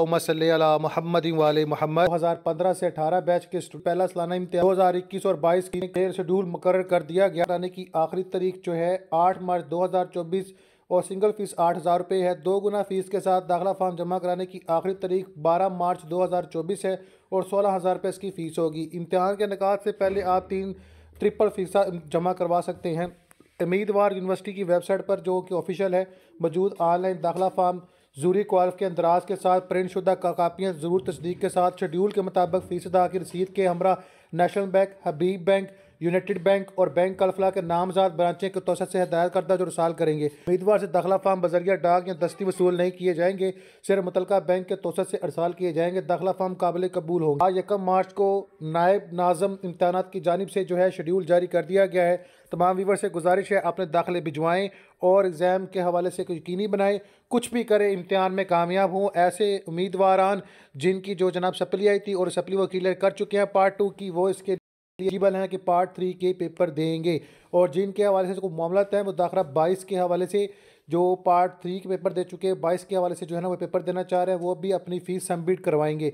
महमद वाले मोहम्मद दो हज़ार पंद्रह से अठारह बैच के पहला सालाना इम्तिहान दो हज़ार इक्कीस और बाईस की डेयर शेड्यूल मुकर कर दिया गया की आखिरी तारीख जो है आठ मार्च दो हज़ार चौबीस और सिंगल फीस आठ हज़ार रुपये है दो गुना फीस के साथ दाखिला फार्म जमा कराने की आखिरी तारीख बारह मार्च दो हज़ार चौबीस है और सोलह हज़ार रुपये इसकी फ़ीस होगी इम्तहान के निकात से पहले आप तीन ट्रिपल फीस जमा करवा सकते हैं उम्मीदवार यूनिवर्सिटी की वेबसाइट पर जो कि ऑफिशियल है मौजूद ऑनलाइन दाखिला फार्म जूरी क्वाल्फ के अंदराज के साथ का कापियाँ जरूर तस्दीक के साथ शेड्यूल के मुताबिक फ़ीसदा की रसीद के हमरा National Bank Habib Bank United Bank और बैंक कलफला के नामजाद ब्रांचें के तौसत से हदायत करदा जो रसाल करेंगे उम्मीदवार से दाखिला फार्म बजरिया डाक या दस्ती वसूल नहीं किए जाएंगे सिर मुतलका बैंक के तौसत से अरसाल किए जाएंगे दाखिला फार्म काबिल कबूल होंगे आज यकम मार्च को नायब नाजम इम्तान की जानब से जो है शेड्यूल जारी कर दिया गया है तमाम वीवर से गुजारिश है अपने दाखिले भिजवाएँ और एग्ज़ाम के हवाले से यकीनी बनाएँ कुछ भी करें इम्तहान में कामयाब हों ऐसे उम्मीदवार जिनकी जो जनाब सप्ली आई थी और सप्ली वो क्लियर कर चुके हैं पार्ट टू की वो इसके एलिजिबल हैं कि पार्ट थ्री के पेपर देंगे और जिनके हवाले से कोई मामला तय मुदाखरा बाईस के हवाले से जो पार्ट थ्री के पेपर दे चुके हैं बाईस के हवाले से जो है ना वो पेपर देना चाह रहे हैं वो भी अपनी फ़ीस सबमिट करवाएंगे